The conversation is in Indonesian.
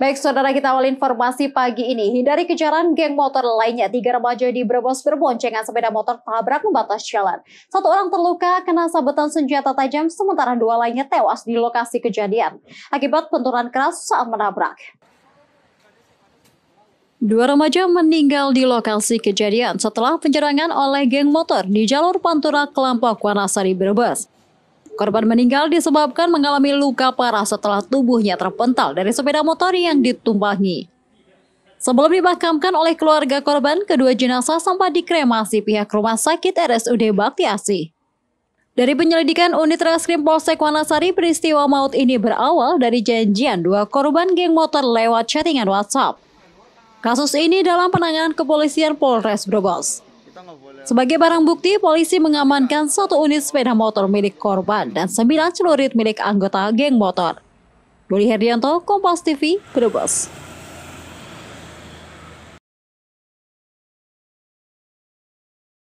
Baik, saudara kita awal informasi pagi ini. Hindari kejaran geng motor lainnya. Tiga remaja di Brebes berboncengan sepeda motor tabrak membatas jalan. Satu orang terluka kena sabetan senjata tajam, sementara dua lainnya tewas di lokasi kejadian. Akibat benturan keras saat menabrak. Dua remaja meninggal di lokasi kejadian setelah penyerangan oleh geng motor di jalur Pantura Kelampok, Wanasari, Brebes. Korban meninggal disebabkan mengalami luka parah setelah tubuhnya terpental dari sepeda motor yang ditumpangi. Sebelum dimakamkan oleh keluarga korban, kedua jenazah sempat dikremasi pihak rumah sakit RSUD Bakti Asih. Dari penyelidikan unit reskrim Polsek Wanasari, peristiwa maut ini berawal dari janjian dua korban geng motor lewat chattingan WhatsApp. Kasus ini dalam penanganan kepolisian Polres Brebes. Sebagai barang bukti, polisi mengamankan satu unit sepeda motor milik korban dan sembilan celurit milik anggota geng motor. Budi Herdianto, Kompas TV, Brebes.